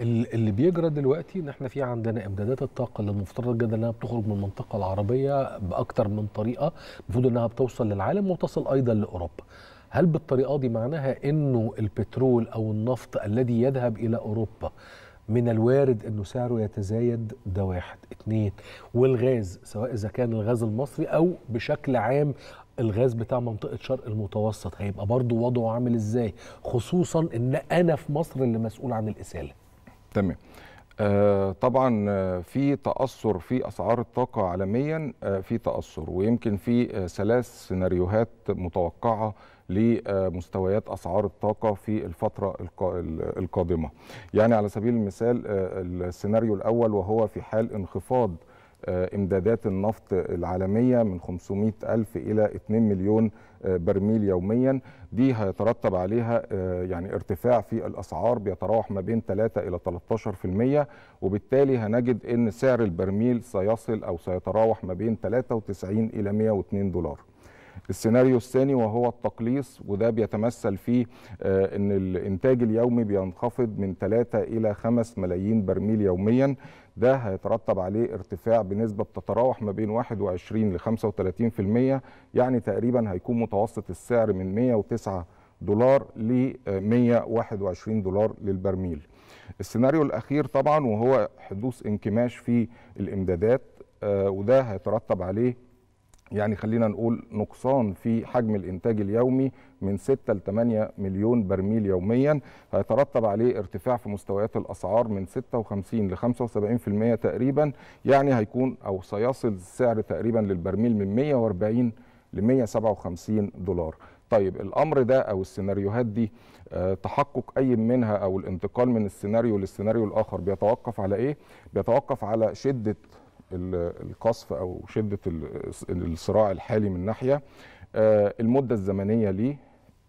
اللي بيجرى دلوقتي ان احنا في عندنا امدادات الطاقه اللي المفترض جدا انها بتخرج من المنطقه العربيه باكثر من طريقه المفروض انها بتوصل للعالم وتصل ايضا لاوروبا. هل بالطريقه دي معناها انه البترول او النفط الذي يذهب الى اوروبا من الوارد انه سعره يتزايد ده واحد، اثنين والغاز سواء اذا كان الغاز المصري او بشكل عام الغاز بتاع منطقه شرق المتوسط هيبقى برضه وضعه عامل ازاي؟ خصوصا ان انا في مصر اللي مسؤول عن الاساله. تمام آه طبعا آه، في تاثر في اسعار الطاقه عالميا آه في تاثر ويمكن في آه ثلاث سيناريوهات متوقعه لمستويات اسعار الطاقه في الفتره القادمه يعني على سبيل المثال آه، السيناريو الاول وهو في حال انخفاض آه، امدادات النفط العالميه من 500 الف الى 2 مليون آه، برميل يوميا دي هيترتب عليها آه، يعني ارتفاع في الاسعار بيتراوح ما بين 3 الى 13% وبالتالي هنجد ان سعر البرميل سيصل او سيتراوح ما بين 93 الى 102 دولار السيناريو الثاني وهو التقليص وده بيتمثل في آه، ان الانتاج اليومي بينخفض من 3 الى 5 ملايين برميل يوميا ده هيترتب عليه ارتفاع بنسبة بتتراوح ما بين 21 ل 35% يعني تقريبا هيكون متوسط السعر من 109 دولار ل 121 آه، دولار للبرميل السيناريو الأخير طبعا وهو حدوث انكماش في الإمدادات آه، وده هيترتب عليه يعني خلينا نقول نقصان في حجم الانتاج اليومي من 6 ل 8 مليون برميل يوميا هيترتب عليه ارتفاع في مستويات الاسعار من 56 ل 75% تقريبا يعني هيكون او سيصل السعر تقريبا للبرميل من 140 ل 157 دولار طيب الامر ده او السيناريوهات دي آه، تحقق اي منها او الانتقال من السيناريو للسيناريو الاخر بيتوقف على ايه بيتوقف على شده القصف او شده الصراع الحالي من ناحيه آه، المده الزمنيه ليه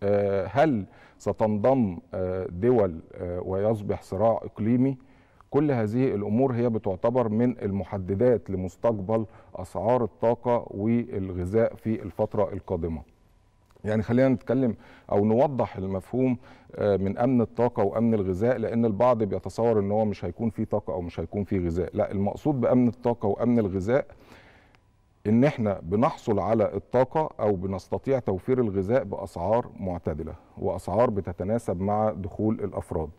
آه، هل ستنضم آه، دول ويصبح صراع اقليمي كل هذه الامور هي بتعتبر من المحددات لمستقبل اسعار الطاقه والغذاء في الفتره القادمه يعني خلينا نتكلم او نوضح المفهوم آه، من امن الطاقه وامن الغذاء لان البعض بيتصور ان هو مش هيكون فيه طاقه او مش هيكون فيه غذاء لا المقصود بامن الطاقه وامن الغذاء ان احنا بنحصل على الطاقه او بنستطيع توفير الغذاء باسعار معتدله واسعار بتتناسب مع دخول الافراد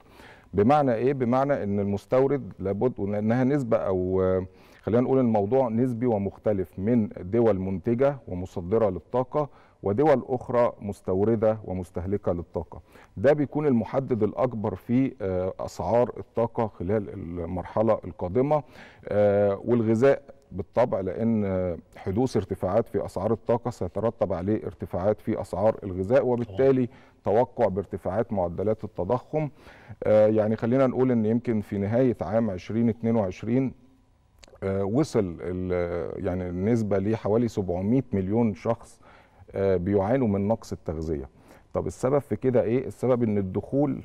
بمعنى ايه بمعنى ان المستورد لابد انها نسبه او آه، خلينا نقول الموضوع نسبي ومختلف من دول منتجه ومصدره للطاقه ودول أخرى مستوردة ومستهلكة للطاقة ده بيكون المحدد الأكبر في آه، أسعار الطاقة خلال المرحلة القادمة آه، والغذاء بالطبع لان حدوث ارتفاعات في اسعار الطاقه سيترتب عليه ارتفاعات في اسعار الغذاء وبالتالي توقع بارتفاعات معدلات التضخم آه، يعني خلينا نقول ان يمكن في نهايه عام 2022 وصل يعني النسبه لحوالي 700 مليون شخص آه، بيعانوا من نقص التغذيه طب السبب في كده ايه السبب ان الدخول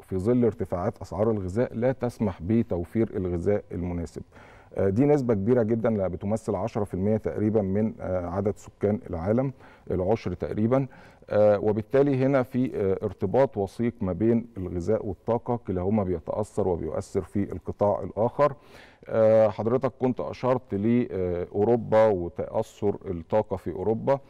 في ظل ارتفاعات اسعار الغذاء لا تسمح بتوفير الغذاء المناسب آه، دي نسبة كبيرة جدا بتمثل 10% تقريبا من آه، عدد سكان العالم العشر تقريبا وبالتالي هنا في ارتباط وثيق ما بين الغذاء والطاقة كلاهما بيتأثر وبيؤثر في القطاع الآخر حضرتك كنت أشرت لأوروبا وتأثر الطاقة في أوروبا